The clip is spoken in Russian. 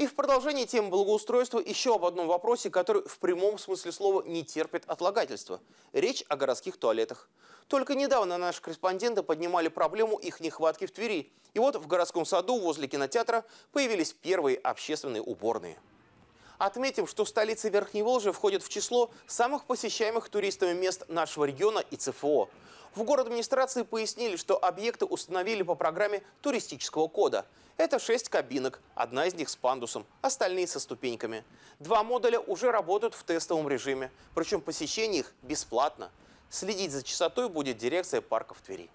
И в продолжении темы благоустройства еще об одном вопросе, который в прямом смысле слова не терпит отлагательства. Речь о городских туалетах. Только недавно наши корреспонденты поднимали проблему их нехватки в Твери. И вот в городском саду возле кинотеатра появились первые общественные уборные. Отметим, что столица Верхней Волжи входит в число самых посещаемых туристами мест нашего региона и ЦФО. В город администрации пояснили, что объекты установили по программе туристического кода. Это шесть кабинок, одна из них с пандусом, остальные со ступеньками. Два модуля уже работают в тестовом режиме, причем посещение их бесплатно. Следить за частотой будет дирекция парков Твери.